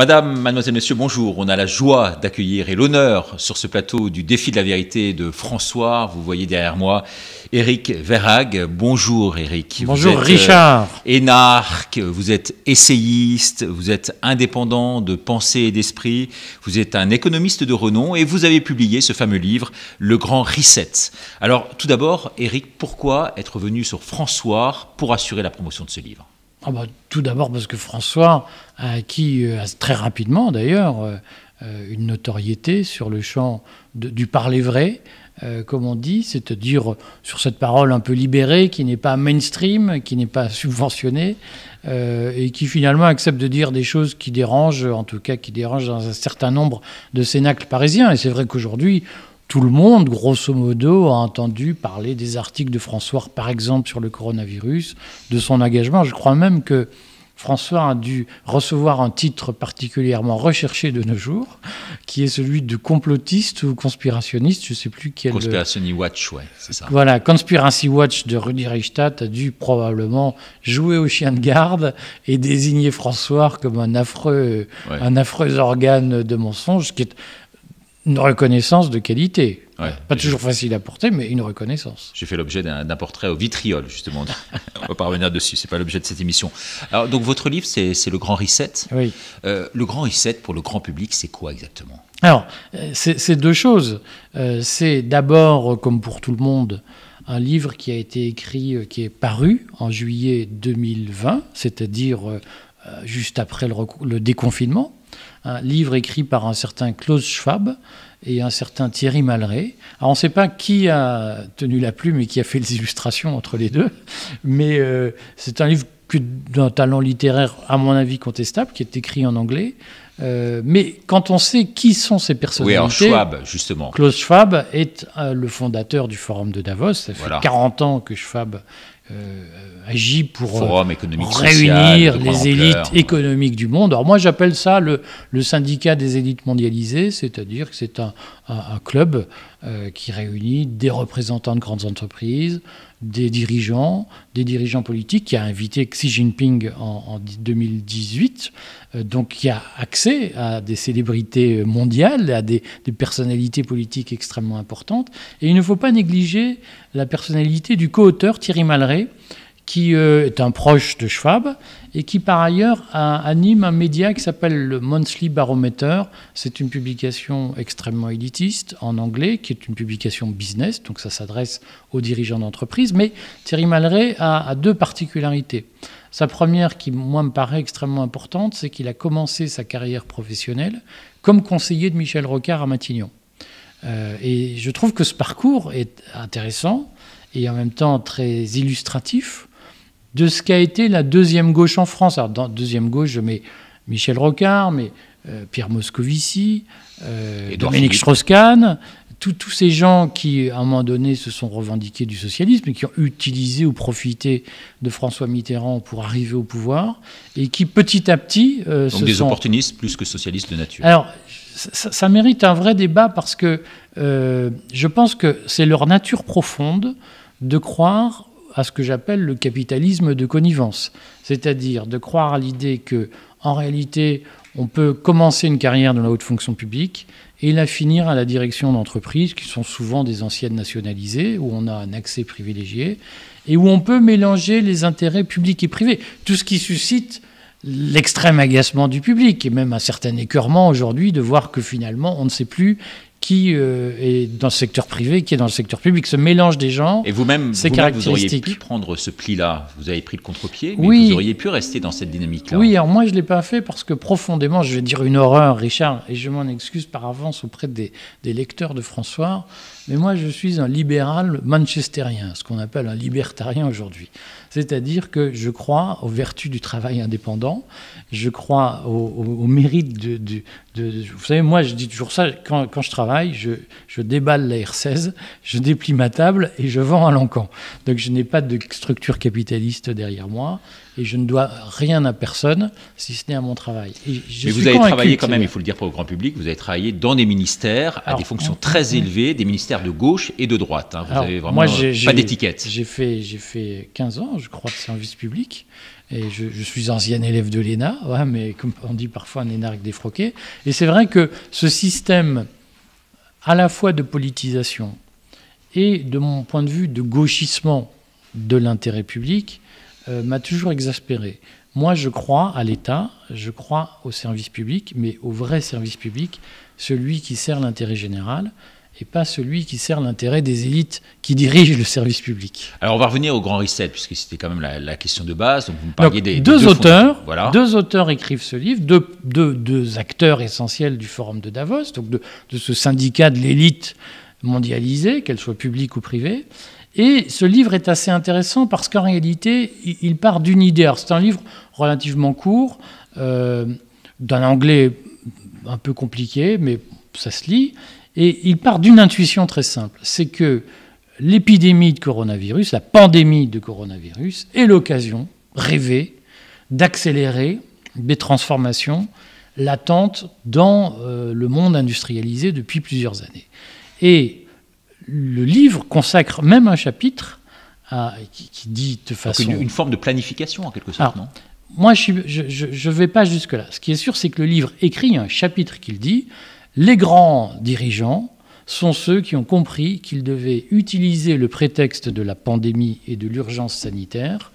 Madame, mademoiselle, monsieur, bonjour. On a la joie d'accueillir et l'honneur sur ce plateau du défi de la vérité de François, vous voyez derrière moi, Eric Verhag. Bonjour Eric. Bonjour vous êtes Richard. Euh, énarque, vous êtes essayiste, vous êtes indépendant de pensée et d'esprit, vous êtes un économiste de renom et vous avez publié ce fameux livre, Le Grand Reset. Alors tout d'abord, Eric, pourquoi être venu sur François pour assurer la promotion de ce livre ah bah, tout d'abord parce que François a acquis euh, très rapidement d'ailleurs euh, euh, une notoriété sur le champ du parler vrai, comme on dit, c'est-à-dire sur cette parole un peu libérée qui n'est pas mainstream, qui n'est pas subventionnée, et qui finalement accepte de dire des choses qui dérangent, en tout cas qui dérangent dans un certain nombre de cénacles parisiens. Et c'est vrai qu'aujourd'hui, tout le monde, grosso modo, a entendu parler des articles de François, par exemple, sur le coronavirus, de son engagement. Je crois même que François a dû recevoir un titre particulièrement recherché de nos jours, qui est celui de complotiste ou conspirationniste, je ne sais plus quel. Euh, Conspiracy Watch, ouais, c'est ça. Voilà, Conspiracy Watch de Rudi Reichstadt a dû probablement jouer au chien de garde et désigner François comme un affreux, un affreux organe de mensonge, qui est une reconnaissance de qualité. pas toujours facile à porter, mais une reconnaissance. J'ai fait l'objet d'un portrait au vitriol, justement. On va pas revenir dessus, c'est pas l'objet de cette émission. Alors, donc, votre livre, c'est Le Grand Reset. Oui. Euh, le Grand Reset, pour le grand public, c'est quoi exactement Alors, euh, c'est deux choses. Euh, c'est d'abord, comme pour tout le monde, un livre qui a été écrit, qui est paru en juillet 2020, c'est-à-dire juste après le déconfinement un livre écrit par un certain Klaus Schwab et un certain Thierry Malray. Alors on ne sait pas qui a tenu la plume et qui a fait les illustrations entre les deux, mais euh, c'est un livre d'un talent littéraire, à mon avis, contestable, qui est écrit en anglais. Euh, mais quand on sait qui sont ces personnalités, oui, Schwab, justement. Klaus Schwab est euh, le fondateur du Forum de Davos. Ça fait 40 ans que Schwab euh, euh, agit pour euh, réunir les élites économiques du monde. Alors moi j'appelle ça le, syndicat des élites mondialisées, c'est-à-dire que c'est un, club qui réunit des représentants de grandes entreprises, des dirigeants, des dirigeants politiques, qui a invité Xi Jinping en, 2018, euh, donc qui a accès à des célébrités mondiales, à des, des, personnalités politiques extrêmement importantes. Et il ne faut pas négliger la personnalité du co-auteur Thierry Malray, qui euh, est un proche de Schwab et qui par ailleurs anime un média qui s'appelle le Monthly Barometer. C'est une publication extrêmement élitiste en anglais, qui est une publication business, donc ça s'adresse aux dirigeants d'entreprise. Mais Thierry Malray a, deux particularités. Sa première, qui moi me paraît extrêmement importante, c'est qu'il a commencé sa carrière professionnelle comme conseiller de Michel Rocard à Matignon. Euh, et je trouve que ce parcours est intéressant et en même temps très illustratif de ce qu'a été la deuxième gauche en France. Alors, dans deuxième gauche, je mets Michel Rocard, mais euh, Pierre Moscovici, euh, Dominique Strauss-Kahn, tous ces gens qui, à un moment donné, se sont revendiqués du socialisme et qui ont utilisé ou profité de François Mitterrand pour arriver au pouvoir et qui, petit à petit. Euh, sont Donc des opportunistes plus que socialistes de nature. Alors, ça mérite un vrai débat parce que je pense que c'est leur nature profonde de croire à ce que j'appelle le capitalisme de connivence, c'est-à-dire de croire à l'idée que, en réalité, on peut commencer une carrière dans la haute fonction publique et la finir à la direction d'entreprises qui sont souvent des anciennes nationalisées, où on a un accès privilégié, et où on peut mélanger les intérêts publics et privés, tout ce qui suscite l'extrême agacement du public et même un certain écœurement aujourd'hui de voir que finalement on ne sait plus qui euh, est dans le secteur privé, qui est dans le secteur public, ce mélange des gens. Et vous-même, vous, vous, auriez pu prendre ce pli-là, vous avez pris le contre-pied, mais vous auriez pu rester dans cette dynamique-là. Oui, alors moi je ne l'ai pas fait parce que profondément, je vais dire une horreur, Richard, et je m'en excuse par avance auprès des, des lecteurs de François, mais moi, je suis un libéral manchestérien, ce qu'on appelle un libertarien aujourd'hui. C'est-à-dire que je crois aux vertus du travail indépendant, je crois au, mérite de, Vous savez, moi, je dis toujours ça, quand, je travaille, je, je, déballe la R16, je déplie ma table et je vends à l'encan. Donc je n'ai pas de structure capitaliste derrière moi, et je ne dois rien à personne si ce n'est à mon travail. Et Mais vous avez travaillé quand même, il faut le dire pour le grand public, vous avez travaillé dans des ministères à des fonctions très élevées, des ministères de gauche et de droite. Hein. Vous alors, vraiment pas d'étiquette. J'ai fait, 15 ans, je crois, que service public. Et je, je, suis ancien élève de l'ENA, mais comme on dit parfois un énarque défroqué. Et c'est vrai que ce système à la fois de politisation et, de mon point de vue, de gauchissement de l'intérêt public euh, m'a toujours exaspéré. Moi, je crois à l'État, je crois au service public, mais au vrai service public, celui qui sert l'intérêt général et pas celui qui sert l'intérêt des élites qui dirigent le service public. Alors on va revenir au Grand Reset, puisque c'était quand même la, question de base. Donc des, deux, auteurs. Voilà. Deux auteurs écrivent ce livre, deux, deux, acteurs essentiels du Forum de Davos, donc de, de ce syndicat de l'élite mondialisée, qu'elle soit publique ou privée. Et ce livre est assez intéressant parce qu'en réalité, il part d'une idée. C'est un livre relativement court, euh, d'un anglais un peu compliqué, mais ça se lit. Et il part d'une intuition très simple. C'est que l'épidémie de coronavirus, la pandémie de coronavirus, est l'occasion rêvée d'accélérer des transformations latentes dans euh, le monde industrialisé depuis plusieurs années. Et le livre consacre même un chapitre qui, dit de façon. Une, forme de planification en quelque sorte, non Moi, je ne vais pas jusque-là. Ce qui est sûr, c'est que le livre écrit un chapitre qu'il dit les grands dirigeants sont ceux qui ont compris qu'ils devaient utiliser le prétexte de la pandémie et de l'urgence sanitaire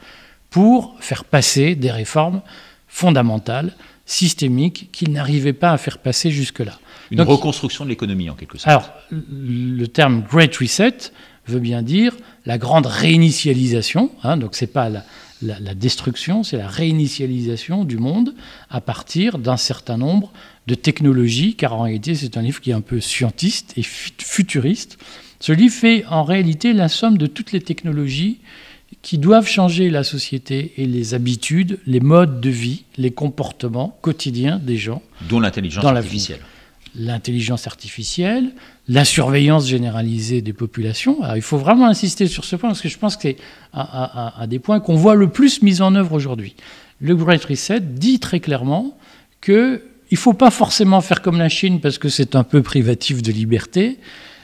pour faire passer des réformes fondamentales systémique qu'il n'arrivait pas à faire passer jusque-là. Une reconstruction de l'économie en quelque sorte. Alors, le terme Great Reset veut bien dire la grande réinitialisation. Hein, donc, c'est pas la, la destruction, c'est la réinitialisation du monde à partir d'un certain nombre de technologies, car en réalité, c'est un livre qui est un peu scientiste et futuriste. Ce livre fait en réalité la somme de toutes les technologies qui doivent changer la société et les habitudes, les modes de vie, les comportements quotidiens des gens. Dont l'intelligence artificielle. L'intelligence artificielle, la surveillance généralisée des populations. Ah, il faut vraiment insister sur ce point parce que je pense que c'est à des points qu'on voit le plus mis en œuvre aujourd'hui. Le Great Reset dit très clairement qu'il il faut pas forcément faire comme la Chine parce que c'est un peu privatif de liberté,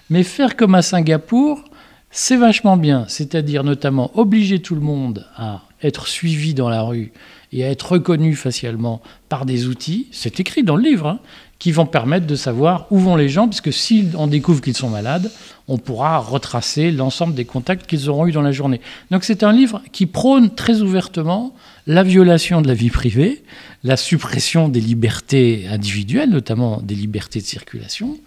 mais faire comme à Singapour c'est vachement bien, c'est-à-dire notamment obliger tout le monde à être suivi dans la rue et à être reconnu facialement par des outils, c'est écrit dans le livre, hein, qui vont permettre de savoir où vont les gens, puisque si on découvre qu'ils sont malades, on pourra retracer l'ensemble des contacts qu'ils auront eu dans la journée. Donc c'est un livre qui prône très ouvertement la violation de la vie privée, la suppression des libertés individuelles, notamment des libertés de circulation,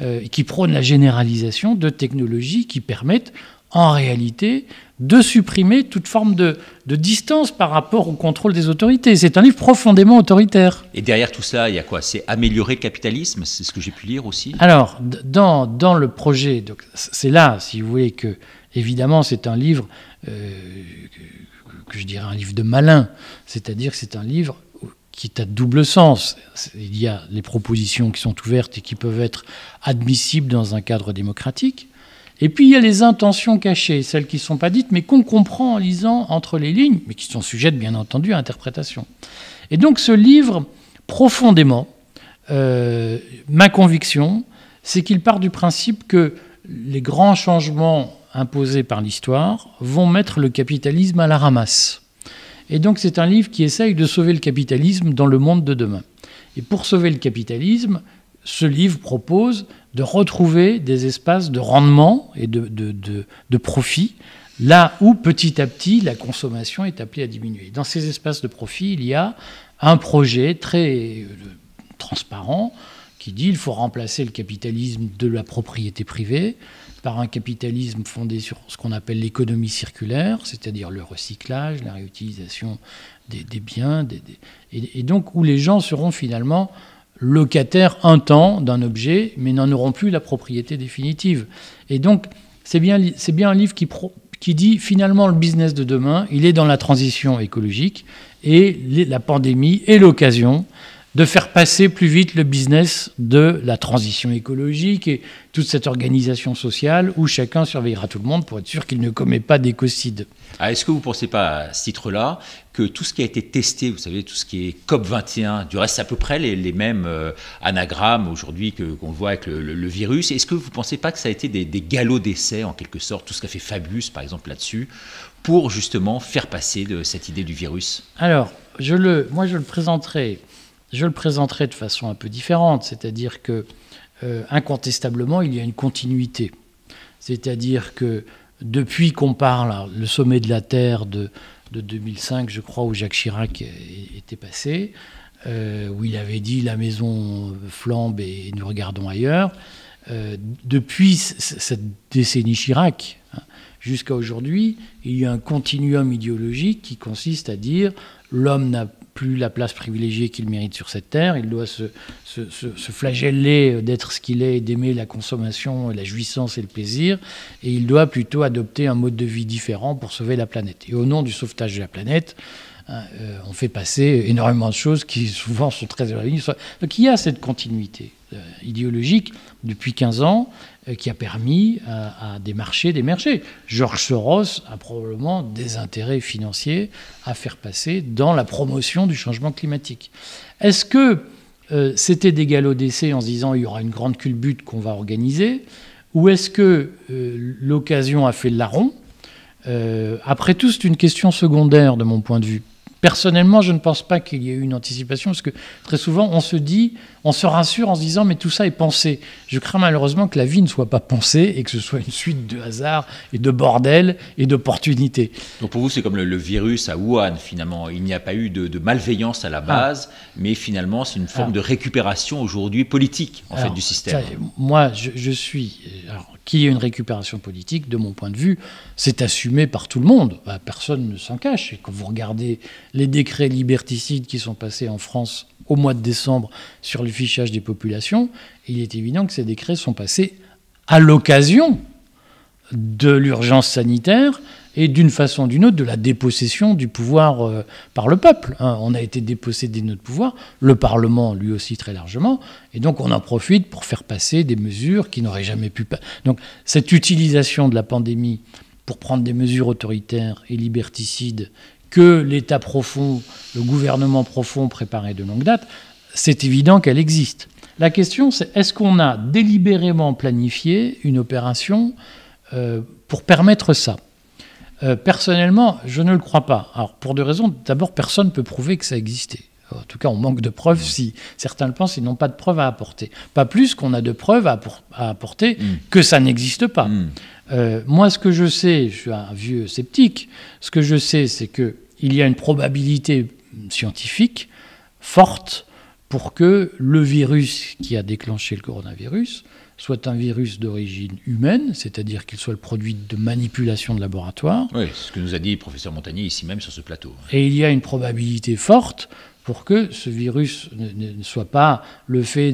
euh, qui prône la généralisation de technologies qui permettent en réalité de supprimer toute forme de, distance par rapport au contrôle des autorités. C'est un livre profondément autoritaire. Et derrière tout ça, il y a quoi C'est améliorer le capitalisme, c'est ce que j'ai pu lire aussi Alors, dans, dans le projet, c'est là, si vous voulez, que, évidemment, c'est un livre, euh, que, que, je dirais un livre de malin, c'est-à-dire que c'est un livre qui est à double sens. Il y a les propositions qui sont ouvertes et qui peuvent être admissibles dans un cadre démocratique. Et puis il y a les intentions cachées, celles qui ne sont pas dites, mais qu'on comprend en lisant entre les lignes, mais qui sont sujettes bien entendu à interprétation. Et donc ce livre, profondément, euh, ma conviction, c'est qu'il part du principe que les grands changements imposés par l'histoire vont mettre le capitalisme à la ramasse. Et donc c'est un livre qui essaye de sauver le capitalisme dans le monde de demain. Et pour sauver le capitalisme, ce livre propose de retrouver des espaces de rendement et de, profit là où petit à petit la consommation est appelée à diminuer. Dans ces espaces de profit, il y a un projet très euh, transparent qui dit Il faut remplacer le capitalisme de la propriété privée par un capitalisme fondé sur ce qu'on appelle l'économie circulaire, c'est-à-dire le recyclage, la réutilisation des, biens, et, donc où les gens seront finalement locataires un temps d'un objet, mais n'en auront plus la propriété définitive. Et donc c'est bien, bien, un livre qui, qui dit finalement le business de demain, il est dans la transition écologique, et la pandémie est l'occasion de faire passer plus vite le business de la transition écologique et toute cette organisation sociale où chacun surveillera tout le monde pour être sûr qu'il ne commet pas d'écocide. Ah, est-ce que vous ne pensez pas à ce titre-là que tout ce qui a été testé, vous savez, tout ce qui est COP21, du reste, c'est à peu près les, mêmes euh, anagrammes aujourd'hui qu'on voit avec le, virus. Est-ce que vous ne pensez pas que ça a été des, galops d'essai, en quelque sorte, tout ce qu'a fait Fabius, par exemple, là-dessus, pour justement faire passer de cette idée du virus Alors, moi, je le présenterai je le présenterai de façon un peu différente, c'est-à-dire que euh, incontestablement, il y a une continuité. C'est-à-dire que depuis qu'on parle, le sommet de la Terre de, 2005, je crois, où Jacques Chirac était passé, euh, où il avait dit la maison flambe et nous regardons ailleurs. Euh, depuis cette décennie Chirac hein, jusqu'à aujourd'hui, il y a un continuum idéologique qui consiste à dire l'homme n'a plus la place privilégiée qu'il mérite sur cette terre. Il doit se, flageller euh, d'être ce qu'il est d'aimer la consommation, euh, la jouissance et le plaisir. Et il doit plutôt adopter un mode de vie différent pour sauver la planète. Et au nom du sauvetage de la planète, hein, euh, on fait passer énormément de choses qui souvent sont très éloignées. Donc il y a cette continuité idéologique depuis 15 ans euh, qui a permis euh, à, des marchés d'émerger. George Soros a probablement des intérêts financiers à faire passer dans la promotion du changement climatique. Est-ce que euh, c'était des galops d'essai en se disant il y aura une grande culbute qu'on va organiser Ou est-ce que l'occasion a fait le larron Après tout, c'est une question secondaire de mon point de vue. Personnellement, je ne pense pas qu'il y ait eu une anticipation, parce que très souvent, on se dit, on se rassure en se disant, mais tout ça est pensé. Je crains malheureusement que la vie ne soit pas pensée et que ce soit une suite de hasards et de bordel et d'opportunités. Donc pour vous, c'est comme le, virus à Wuhan, finalement. Il n'y a pas eu de, malveillance à la ah. base, mais finalement, c'est une forme ah. de récupération aujourd'hui politique, en fait, du système. moi, je, suis. Euh, qu'il y ait une récupération politique, de mon point de vue, c'est assumé par tout le monde. Bah, personne ne s'en cache. Et quand vous regardez les décrets liberticides qui sont passés en France au mois de décembre sur le fichage des populations, il est évident que ces décrets sont passés à l'occasion de l'urgence sanitaire et d'une façon ou d'une autre de la dépossession du pouvoir euh, par le peuple. Hein. On a été dépossédé de notre pouvoir, le Parlement lui aussi très largement, et donc on en profite pour faire passer des mesures qui n'auraient jamais pu... donc cette utilisation de la pandémie pour prendre des mesures autoritaires et liberticides que l'État profond, le gouvernement profond préparait de longue date, c'est évident qu'elle existe. La question, c'est est-ce qu'on a délibérément planifié une opération euh, pour permettre ça euh, personnellement, je ne le crois pas. Alors, pour deux raisons. D'abord, personne ne peut prouver que ça existait. En tout cas, on manque de preuves si certains le pensent, ils n'ont pas de preuves à apporter. Pas plus qu'on a de preuves à, apporter hmm. que ça n'existe pas. Hmm. Euh, moi, ce que je sais, je suis un vieux sceptique, ce que je sais, c'est qu'il y a une probabilité scientifique forte pour que le virus qui a déclenché le coronavirus soit un virus d'origine humaine, c'est-à-dire qu'il soit le produit de manipulation de laboratoire. Oui, c'est ce que nous a dit le professeur Montagnier ici même sur ce plateau. Et il y a une probabilité forte pour que ce virus ne, soit pas le fait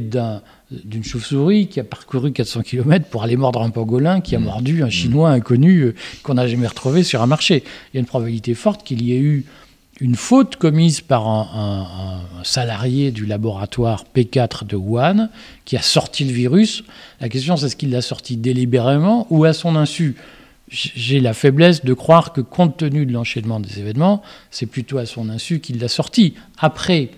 d'une chauve-souris qui a parcouru 400 km pour aller mordre un pangolin qui a mm. mordu un mm. Chinois inconnu euh, qu'on n'a jamais retrouvé sur un marché. Il y a une probabilité forte qu'il y ait eu une faute commise par un, salarié du laboratoire P4 de Wuhan qui a sorti le virus. La question, c'est est-ce qu'il l'a sorti délibérément ou à son insu J'ai la faiblesse de croire que, compte tenu de l'enchaînement des événements, c'est plutôt à son insu qu'il l'a sorti. Après,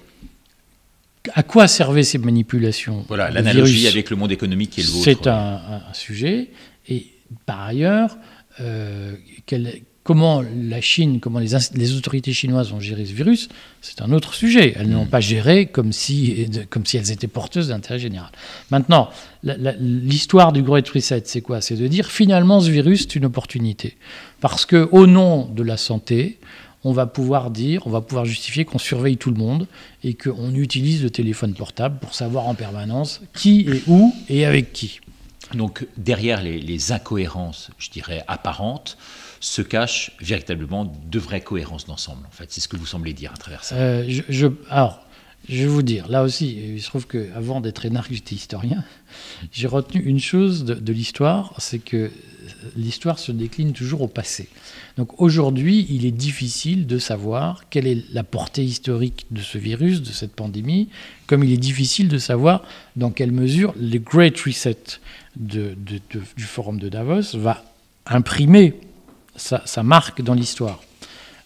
à quoi servaient ces manipulations Voilà, l'analogie avec le monde économique qui est le vôtre. C'est un, sujet. Et par ailleurs, euh, quelle Comment la Chine, comment les, autorités chinoises ont géré ce virus, c'est un autre sujet. Elles n'ont mm. pas géré comme si, euh, comme si elles étaient porteuses d'intérêt général. Maintenant, l'histoire du Great Reset, c'est quoi C'est de dire finalement ce virus est une opportunité. Parce que au nom de la santé, on va pouvoir dire, on va pouvoir justifier qu'on surveille tout le monde et qu'on utilise le téléphone portable pour savoir en permanence qui est où et avec qui. Donc derrière les incohérences, je dirais, apparentes, se cache véritablement de vraies cohérences d'ensemble, en fait. C'est ce que vous semblez dire à travers ça. Euh, je, alors, je vais vous dire, là aussi, il se trouve qu'avant d'être énarque, j'étais historien. J'ai retenu une chose de, l'histoire, c'est que euh, l'histoire se décline toujours au passé. Donc aujourd'hui, il est difficile de savoir quelle est la portée historique de ce virus, de cette pandémie, comme il est difficile de savoir dans quelle mesure le Great Reset du forum de Davos va imprimer ça marque dans l'histoire.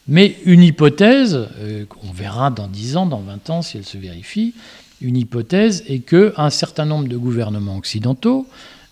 Mais une hypothèse, euh, on verra dans 10 ans, dans 20 ans si elle se vérifie, une hypothèse est que un certain nombre de gouvernements occidentaux,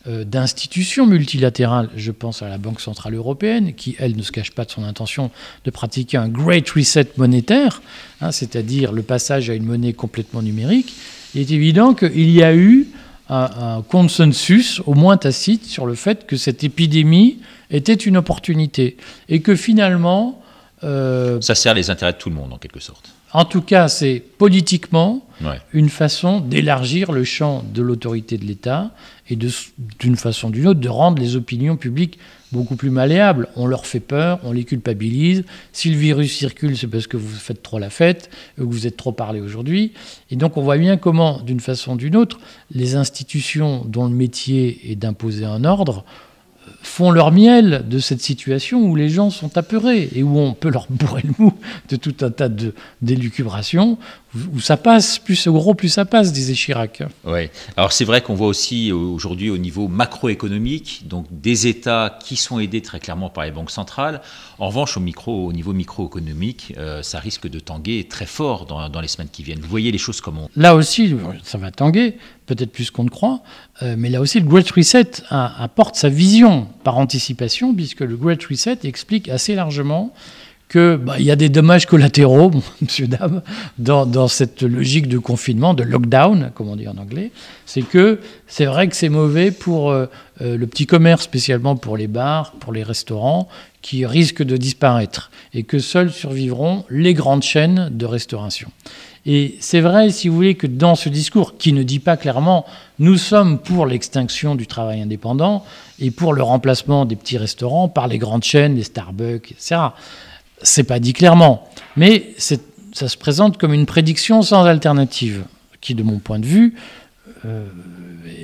euh, d'institutions multilatérales, je pense à la Banque centrale européenne, qui elle ne se cache pas de son intention de pratiquer un great reset monétaire, hein, c'est-à-dire le passage à une monnaie complètement numérique, il est évident qu'il y a eu un, consensus, au moins tacite, sur le fait que cette épidémie était une opportunité et que finalement... Euh, Ça sert les intérêts de tout le monde, en quelque sorte. En tout cas, c'est politiquement une façon d'élargir le champ de l'autorité de l'État et d'une façon ou d'une autre de rendre les opinions publiques beaucoup plus malléable. On leur fait peur, on les culpabilise. Si le virus circule, c'est parce que vous faites trop la fête, euh, que vous êtes trop parlé aujourd'hui. Et donc on voit bien comment, d'une façon ou d'une autre, les institutions dont le métier est d'imposer un ordre euh, font leur miel de cette situation où les gens sont apeurés et où on peut leur bourrer le mou de tout un tas de d'élucubrations, où ça passe, plus gros, plus ça passe, disait Chirac. Oui. Alors c'est vrai qu'on voit aussi euh, aujourd'hui au niveau macroéconomique, donc des États qui sont aidés très clairement par les banques centrales. En revanche, au, micro, au niveau microéconomique, euh, ça risque de tanguer très fort dans, les semaines qui viennent. Vous voyez les choses comment Là aussi, ça va tanguer, peut-être plus qu'on ne croit, euh, mais là aussi, le Great Reset apporte sa vision par anticipation, puisque le Great Reset explique assez largement qu'il bah, y a des dommages collatéraux, monsieur, dame, dans, cette logique de confinement, de lockdown, comme on dit en anglais. C'est que c'est vrai que c'est mauvais pour euh, euh, le petit commerce, spécialement pour les bars, pour les restaurants, qui risquent de disparaître et que seuls survivront les grandes chaînes de restauration. Et c'est vrai, si vous voulez, que dans ce discours, qui ne dit pas clairement nous sommes pour l'extinction du travail indépendant et pour le remplacement des petits restaurants par les grandes chaînes, les Starbucks, etc., c'est pas dit clairement, mais ça se présente comme une prédiction sans alternative, qui, de mon point de vue, euh,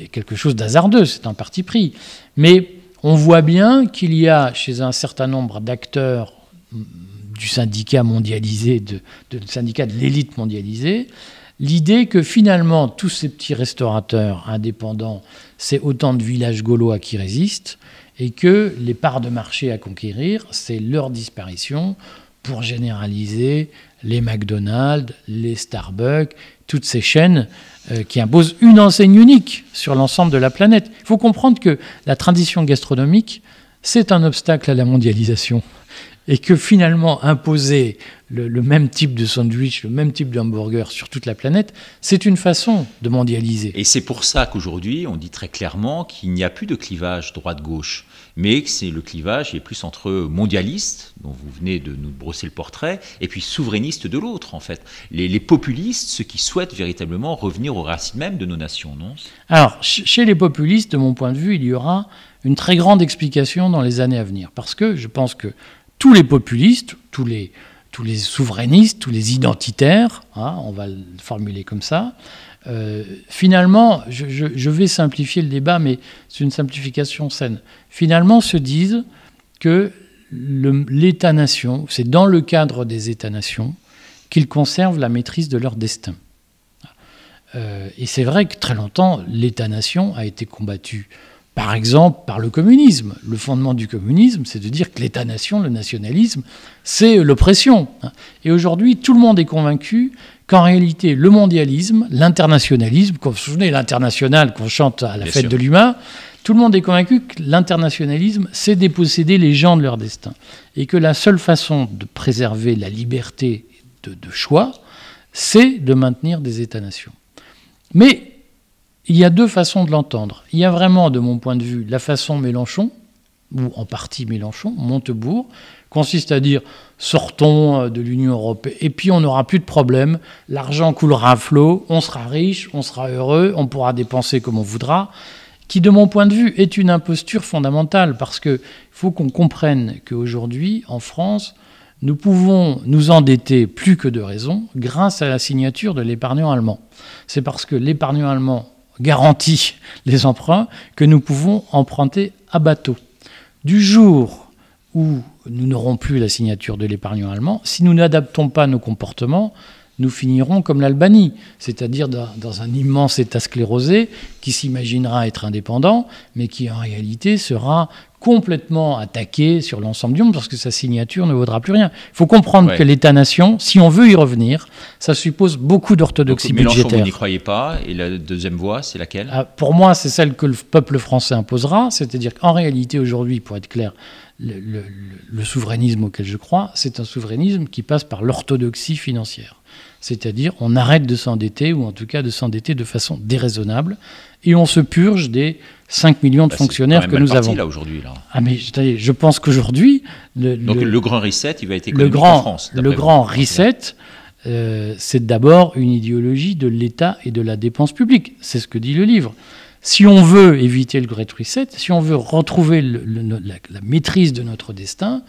est quelque chose d'hasardeux, c'est un parti pris. Mais on voit bien qu'il y a chez un certain nombre d'acteurs du syndicat mondialisé, de, syndicat de l'élite mondialisée, l'idée que finalement tous ces petits restaurateurs indépendants, c'est autant de villages gaulois qui résistent, et que les parts de marché à conquérir, c'est leur disparition pour généraliser les McDonald's, les Starbucks, toutes ces chaînes euh, qui imposent une enseigne unique sur l'ensemble de la planète. Il faut comprendre que la tradition gastronomique, c'est un obstacle à la mondialisation et que finalement imposer le, même type de sandwich, le même type hamburger sur toute la planète, c'est une façon de mondialiser. Et c'est pour ça qu'aujourd'hui, on dit très clairement qu'il n'y a plus de clivage droite-gauche, mais que c'est le clivage est plus entre mondialistes, dont vous venez de nous brosser le portrait, et puis souverainistes de l'autre, en fait. Les, populistes, ceux qui souhaitent véritablement revenir aux racines mêmes de nos nations, non Alors, chez les populistes, de mon point de vue, il y aura une très grande explication dans les années à venir, parce que je pense que tous les populistes, tous les, tous les souverainistes, tous les identitaires, hein, on va le formuler comme ça. Euh, finalement, je, vais simplifier le débat, mais c'est une simplification saine. Finalement, se disent que l'État-nation, c'est dans le cadre des États-nations qu'ils conservent la maîtrise de leur destin. Euh, et c'est vrai que très longtemps, l'État-nation a été combattu par exemple, par le communisme. Le fondement du communisme, c'est de dire que l'État-nation, le nationalisme, c'est l'oppression. Et aujourd'hui, tout le monde est convaincu qu'en réalité, le mondialisme, l'internationalisme, comme vous vous souvenez, l'international qu'on chante à la fête de l'humain, tout le monde est convaincu que l'internationalisme, c'est déposséder les gens de leur destin. Et que la seule façon de préserver la liberté de, de choix, c'est de maintenir des États-nations. Mais il y a deux façons de l'entendre. Il y a vraiment, de mon point de vue, la façon Mélenchon, ou en partie Mélenchon, Montebourg, consiste à dire sortons euh, de l'Union européenne et puis on n'aura plus de problème, l'argent coulera à flot, on sera riche, on sera heureux, on pourra dépenser comme on voudra, qui de mon point de vue est une imposture fondamentale parce que faut qu'on comprenne qu'aujourd'hui en France, nous pouvons nous endetter plus que de raison grâce à la signature de l'épargnant allemand. C'est parce que l'épargnant allemand garantit les emprunts que nous pouvons emprunter à bateau. Du jour où nous n'aurons plus la signature de l'épargnant allemand, si nous n'adaptons pas nos comportements, nous finirons comme l'Albanie, c'est-à-dire dans, un immense état sclérosé qui s'imaginera être indépendant, mais qui en réalité sera complètement attaqué sur l'ensemble du monde parce que sa signature ne vaudra plus rien. Il faut comprendre que l'État-nation, si on veut y revenir, ça suppose beaucoup d'orthodoxie budgétaire. vous n'y croyez pas, et la deuxième voie, c'est laquelle ah, Pour moi, c'est celle que le peuple français imposera, c'est-à-dire qu'en réalité, aujourd'hui, pour être clair, le souverainisme auquel je crois, c'est un souverainisme qui passe par l'orthodoxie financière c'est-à-dire on arrête de s'endetter, ou en tout cas de s'endetter de façon déraisonnable, et on se purge des 5 millions de bah, fonctionnaires que nous avons. aujourd'hui. Ah, mais je, pense qu'aujourd'hui... Donc le, grand reset, il va être en France. Le grand reset... Euh, c'est d'abord une idéologie de l'État et de la dépense publique. C'est ce que dit le livre. Si on veut éviter le Great Reset, si on veut retrouver le, la, maîtrise de notre destin,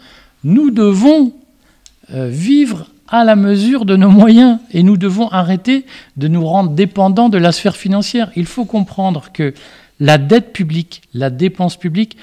nous devons euh, vivre à la mesure de nos moyens et nous devons arrêter de nous rendre dépendants de la sphère financière. Il faut comprendre que la dette publique, la dépense publique,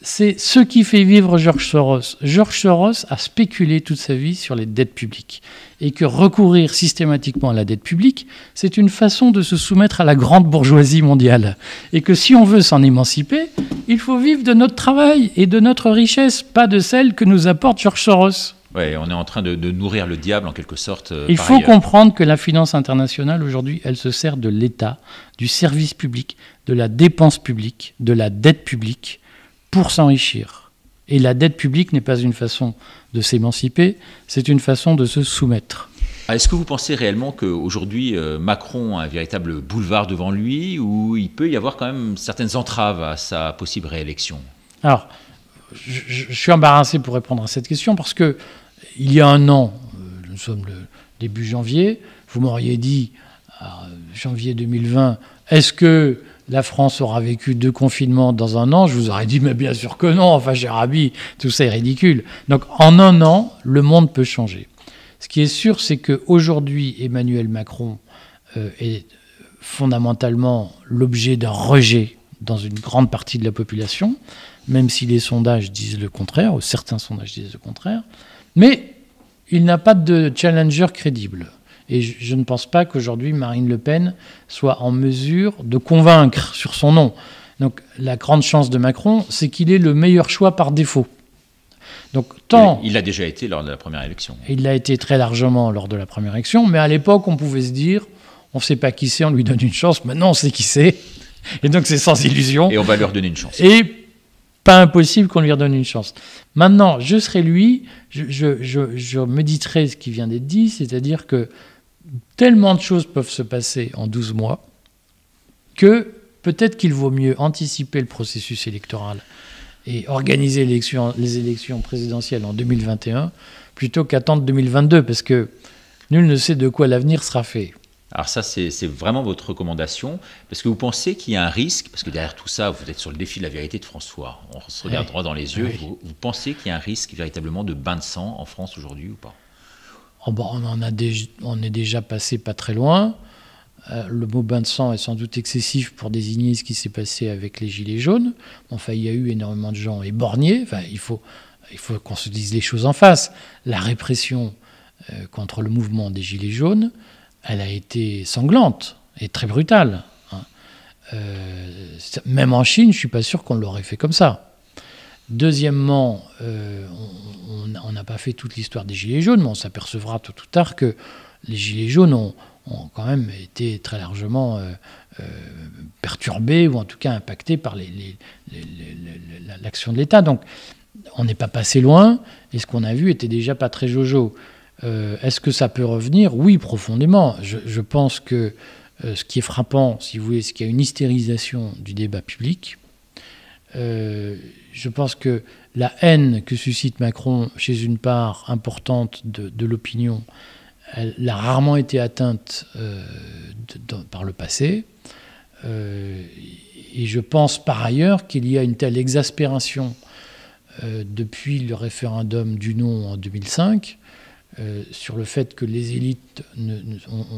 c'est ce qui fait vivre George Soros. George Soros a spéculé toute sa vie sur les dettes publiques et que recourir systématiquement à la dette publique, c'est une façon de se soumettre à la grande bourgeoisie mondiale et que si on veut s'en émanciper, il faut vivre de notre travail et de notre richesse, pas de celle que nous apporte George Soros on est en train de, nourrir le diable en quelque sorte. Euh, il faut comprendre que la finance internationale aujourd'hui, elle se sert de l'État, du service public, de la dépense publique, de la dette publique pour s'enrichir. Et la dette publique n'est pas une façon de s'émanciper, c'est une façon de se soumettre. Ah, est-ce que vous pensez réellement qu'aujourd'hui euh, Macron a un véritable boulevard devant lui ou il peut y avoir quand même certaines entraves à sa possible réélection Alors, je, je, suis embarrassé pour répondre à cette question parce que il y a un an, euh, nous sommes le début janvier, vous m'auriez dit, euh, janvier 2020, est-ce que la France aura vécu deux confinements dans un an, je vous aurais dit, mais bien sûr que non, enfin, Jérémy, tout ça est ridicule. Donc, en un an, le monde peut changer. Ce qui est sûr, c'est qu'aujourd'hui, Emmanuel Macron euh, est fondamentalement l'objet d'un rejet dans une grande partie de la population, même si les sondages disent le contraire, ou certains sondages disent le contraire. Mais il n'a pas de challenger crédible. Et je, ne pense pas qu'aujourd'hui Marine Le Pen soit en mesure de convaincre sur son nom. Donc la grande chance de Macron, c'est qu'il est le meilleur choix par défaut. Donc tant il l'a déjà été lors de la première élection. Il l'a été très largement lors de la première élection, mais à l'époque on pouvait se dire, on ne sait pas qui c'est, on lui donne une chance. Maintenant on sait qui c'est, et donc c'est sans illusion. Et on va leur redonner une chance. Et pas impossible qu'on lui redonne une chance. Maintenant, je serai lui, je, je, méditerai ce qui vient d'être dit, c'est-à-dire que tellement de choses peuvent se passer en 12 mois que peut-être qu'il vaut mieux anticiper le processus électoral et organiser les élections présidentielles en 2021 plutôt qu'attendre 2022 parce que nul ne sait de quoi l'avenir sera fait. Alors ça, c'est vraiment votre recommandation, parce que vous pensez qu'il y a un risque, parce que derrière tout ça, vous êtes sur le défi de la vérité de François, on se regarde droit dans les yeux, vous, pensez qu'il y a un risque véritablement de bain de sang en France aujourd'hui ou pas oh bah, on, est déjà passé pas très loin. Euh, le mot bain de sang est sans doute excessif pour désigner ce qui s'est passé avec les Gilets jaunes. Enfin, il y a eu énormément de gens éborgnés. Enfin, il faut, qu'on se dise les choses en face. La répression euh, contre le mouvement des Gilets jaunes, elle a été sanglante et très brutale. Hein. Euh, même en Chine, je suis pas sûr qu'on l'aurait fait comme ça. Deuxièmement, euh, on n'a pas fait toute l'histoire des Gilets jaunes, mais on s'apercevra tôt ou tard que les Gilets jaunes ont, quand même été très largement euh, perturbés ou en tout cas impactés par l'action de l'État. Donc on n'est pas passé loin et ce qu'on a vu était déjà pas très jojo. Euh, est-ce que ça peut revenir Oui, profondément. Je, pense que euh, ce qui est frappant, si vous voulez, c'est qu'il y a une hystérisation du débat public. Euh, je pense que la haine que suscite Macron chez une part importante de, l'opinion, elle, a rarement été atteinte par le passé. et je pense par ailleurs qu'il y a une telle exaspération depuis le référendum du non en 2005 euh, sur le fait que les élites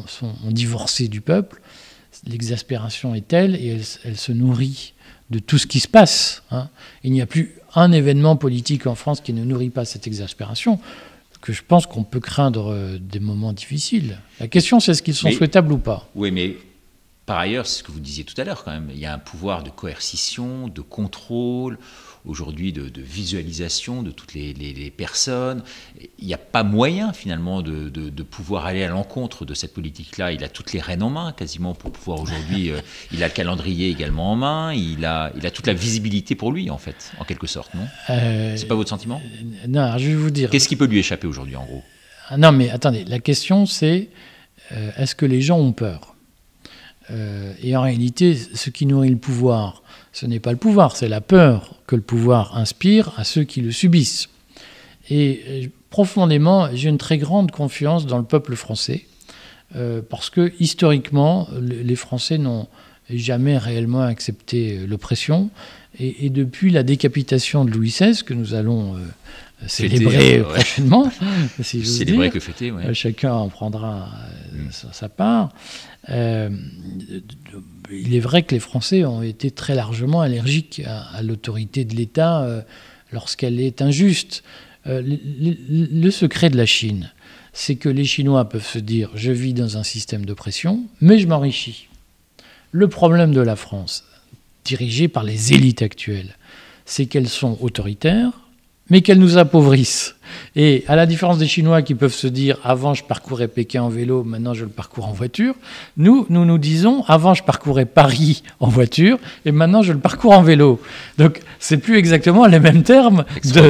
sont, ont, divorcé du peuple, l'exaspération est telle et elle, se nourrit de tout ce qui se passe. Hein. Il n'y a plus un événement politique en France qui ne nourrit pas cette exaspération que je pense qu'on peut craindre euh, des moments difficiles. La question, c'est est-ce qu'ils sont souhaitables ou pas Oui, mais par ailleurs, c'est ce que vous disiez tout à l'heure quand même. Il y a un pouvoir de coercition, de contrôle aujourd'hui de, visualisation de toutes les, personnes. Il n'y a pas moyen finalement de, de, pouvoir aller à l'encontre de cette politique-là. Il a toutes les rênes en main quasiment pour pouvoir aujourd'hui. Euh, il a le calendrier également en main. Il a, il a toute la visibilité pour lui en fait, en quelque sorte, non euh, C'est pas votre sentiment euh, Non, je vais vous dire. Qu'est-ce qui peut lui échapper aujourd'hui en gros ah, Non, mais attendez. La question c'est est-ce que les gens ont peur euh, et en réalité, ce qui nourrit le pouvoir, ce n'est pas le pouvoir, c'est la peur que le pouvoir inspire à ceux qui le subissent. Et euh, profondément, j'ai une très grande confiance dans le peuple français, euh, parce que historiquement, les Français n'ont jamais réellement accepté l'oppression. Et, et, depuis la décapitation de Louis XVI, que nous allons célébrer prochainement, si Célébrer que fêter, ouais. Euh, chacun en prendra euh, mm. sa, part. Euh, il est vrai que les Français ont été très largement allergiques à, l'autorité de l'État lorsqu'elle est injuste. Le, secret de la Chine, c'est que les Chinois peuvent se dire je vis dans un système d'oppression, mais je m'enrichis. Le problème de la France, dirigée par les élites actuelles, c'est qu'elles sont autoritaires, mais qu'elles nous appauvrissent. Et à la différence des Chinois qui peuvent se dire avant je parcourais Pékin en vélo, maintenant je le parcours en voiture, nous nous nous disons avant je parcourais Paris en voiture et maintenant je le parcours en vélo. Donc c'est plus exactement les mêmes termes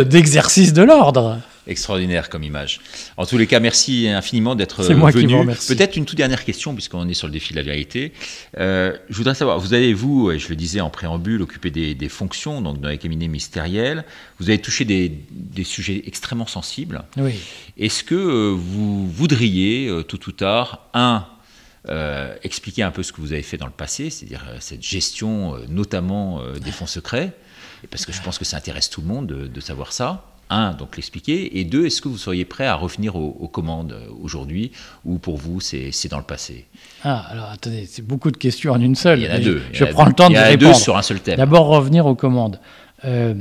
d'exercice de l'ordre. Extraordinaire comme image. En tous les cas, merci infiniment d'être venu. Peut-être une toute dernière question, puisqu'on est sur le défi de la vérité. Euh, je voudrais savoir, vous avez, vous, et je le disais en préambule, occupé des, fonctions, donc dans les cabinets ministériels. Vous avez touché des, sujets extrêmement sensibles. Oui. Est-ce que euh, vous voudriez, euh, tout ou tard, un, expliquer un peu ce que vous avez fait dans le passé, c'est-à-dire cette gestion notamment des fonds secrets, parce que je pense que ça intéresse tout le monde de, de savoir ça un, donc l'expliquer, et deux, est-ce que vous seriez prêt à revenir aux, commandes euh, aujourd'hui, ou pour vous, c'est dans le passé Ah, alors attendez, c'est beaucoup de questions en une seule. Il y en a deux. Je, prends le temps de répondre. Il y en a, deux, sur un seul thème. D'abord, revenir aux commandes. Euh,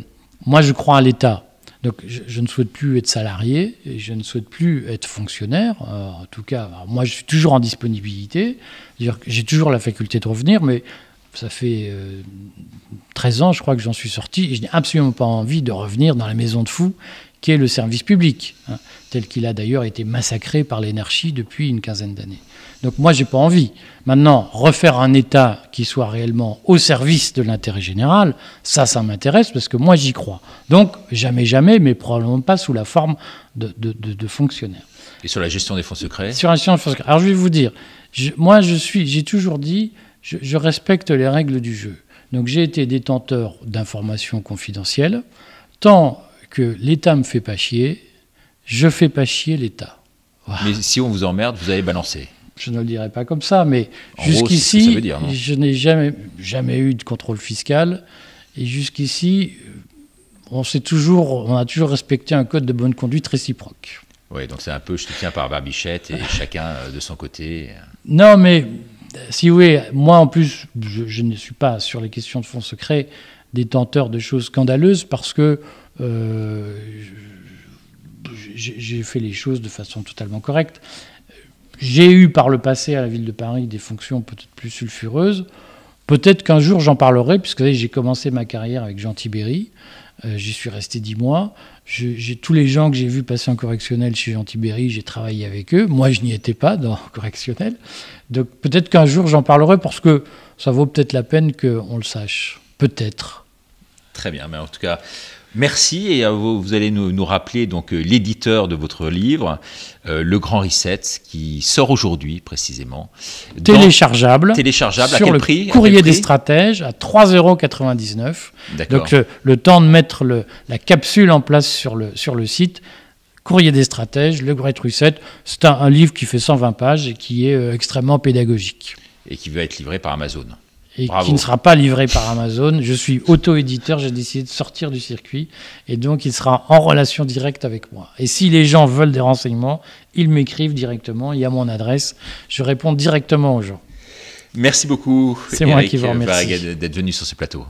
moi, je crois à l'État. Donc, je, ne souhaite plus être salarié, et je ne souhaite plus être fonctionnaire. Euh, en tout cas, moi, je suis toujours en disponibilité. C'est-à-dire J'ai toujours la faculté de revenir, mais ça fait 13 euh, ans, je crois, que j'en suis sorti, et je n'ai absolument pas envie de revenir dans la maison de fous qui est le service public, hein, tel qu'il a d'ailleurs été massacré par l'énergie depuis une quinzaine d'années. Donc moi, j'ai pas envie. Maintenant, refaire un État qui soit réellement au service de l'intérêt général, ça, ça m'intéresse parce que moi, j'y crois. Donc, jamais, jamais, mais probablement pas sous la forme de, de, fonctionnaires. Et sur la gestion des fonds secrets Sur la gestion des fonds secrets. Alors, je vais vous dire, moi, je suis, j'ai toujours dit, je, respecte les règles du jeu. Donc j'ai été détenteur d'informations confidentielles. Tant que l'État me fait pas chier, je fais pas chier l'État. Mais si on vous emmerde, vous allez balancer. Je ne le dirai pas comme ça, mais jusqu'ici, je n'ai jamais, jamais eu de contrôle fiscal. Et jusqu'ici, on, toujours, on a toujours respecté un code de bonne conduite réciproque. Oui, donc c'est un peu je te tiens par barbichette et chacun euh, de son côté. Non, mais si vous moi en plus, je, ne suis pas sur les questions de fonds secrets détenteur de choses scandaleuses parce que euh, j'ai fait les choses de façon totalement correcte. J'ai eu par le passé à la ville de Paris des fonctions peut-être plus sulfureuses. Peut-être qu'un jour j'en parlerai, puisque j'ai commencé ma carrière avec Jean Tibéry. Euh, j'y suis resté dix mois j'ai tous les gens que j'ai vus passer en correctionnel chez Jean j'ai travaillé avec eux. Moi, je n'y étais pas dans correctionnel. Donc peut-être qu'un jour, j'en parlerai parce que ça vaut peut-être la peine qu'on le sache. Peut-être. Très bien, mais en tout cas, Merci et vous, allez nous, rappeler donc euh, l'éditeur de votre livre, euh, Le Grand Reset, qui sort aujourd'hui précisément. Téléchargeable. Téléchargeable sur à quel le prix Courrier des stratèges à 3,99 euros. Donc euh, le temps de mettre la capsule en place sur le, sur le site. Courrier des stratèges, Le Grand Reset, c'est un, livre qui fait 120 pages et qui est extrêmement pédagogique. Et qui va être livré par Amazon et qui ne sera pas livré par Amazon. Je suis auto-éditeur, j'ai décidé de sortir du circuit et donc il sera en relation directe avec moi. Et si les gens veulent des renseignements, ils m'écrivent directement, il y a mon adresse, je réponds directement aux gens. Merci beaucoup. C'est moi qui vous remercie d'être venu sur ce plateau.